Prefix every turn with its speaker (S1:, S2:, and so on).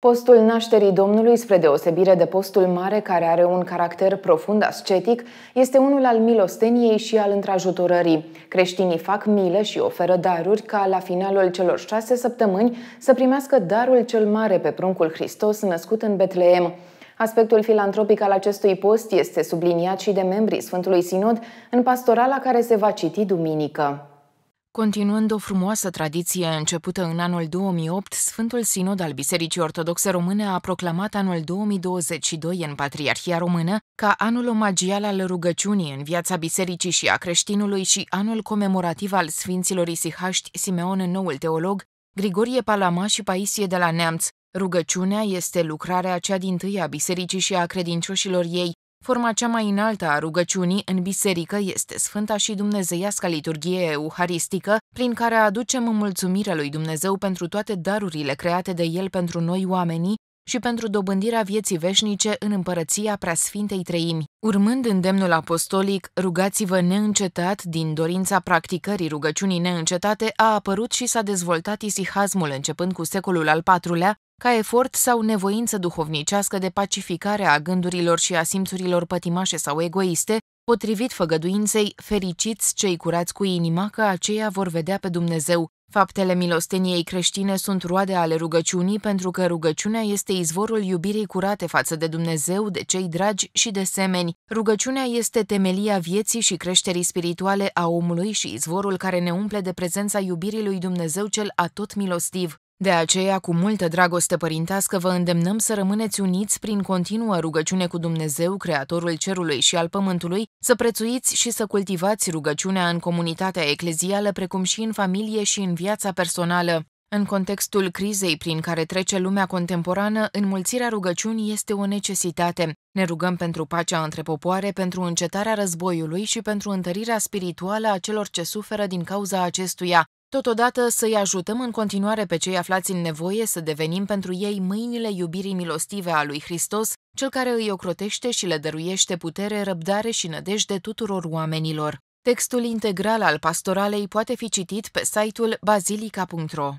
S1: Postul nașterii Domnului, spre deosebire de postul mare, care are un caracter profund ascetic, este unul al milosteniei și al întrajutorării. Creștinii fac mile și oferă daruri ca la finalul celor șase săptămâni să primească darul cel mare pe pruncul Hristos născut în Betleem. Aspectul filantropic al acestui post este subliniat și de membrii Sfântului Sinod în pastorala care se va citi duminică. Continuând o frumoasă tradiție începută în anul 2008, Sfântul Sinod al Bisericii Ortodoxe Române a proclamat anul 2022 în Patriarhia Română ca anul omagial al rugăciunii în viața bisericii și a creștinului și anul comemorativ al Sfinților Isihaști Simeon Noul Teolog, Grigorie Palama și Paisie de la Neamț. Rugăciunea este lucrarea cea din tâi a bisericii și a credincioșilor ei, Forma cea mai înaltă a rugăciunii în biserică este Sfânta și Dumnezeiasca liturghie euharistică, prin care aducem mulțumirea lui Dumnezeu pentru toate darurile create de El pentru noi oamenii și pentru dobândirea vieții veșnice în împărăția preasfintei treimi. Urmând îndemnul apostolic, rugați-vă neîncetat, din dorința practicării rugăciunii neîncetate, a apărut și s-a dezvoltat isihazmul începând cu secolul al IV-lea, ca efort sau nevoință duhovnicească de pacificare a gândurilor și a simțurilor pătimașe sau egoiste, potrivit făgăduinței, fericiți cei curați cu inima că aceia vor vedea pe Dumnezeu. Faptele milosteniei creștine sunt roade ale rugăciunii pentru că rugăciunea este izvorul iubirii curate față de Dumnezeu, de cei dragi și de semeni. Rugăciunea este temelia vieții și creșterii spirituale a omului și izvorul care ne umple de prezența iubirii lui Dumnezeu cel atot milostiv. De aceea, cu multă dragoste părintească, vă îndemnăm să rămâneți uniți prin continuă rugăciune cu Dumnezeu, Creatorul Cerului și al Pământului, să prețuiți și să cultivați rugăciunea în comunitatea eclezială, precum și în familie și în viața personală. În contextul crizei prin care trece lumea contemporană, înmulțirea rugăciunii este o necesitate. Ne rugăm pentru pacea între popoare, pentru încetarea războiului și pentru întărirea spirituală a celor ce suferă din cauza acestuia. Totodată să-i ajutăm în continuare pe cei aflați în nevoie să devenim pentru ei mâinile iubirii milostive a lui Hristos, cel care îi ocrotește și le dăruiește putere, răbdare și nădejde tuturor oamenilor. Textul integral al pastoralei poate fi citit pe site-ul basilica.ro.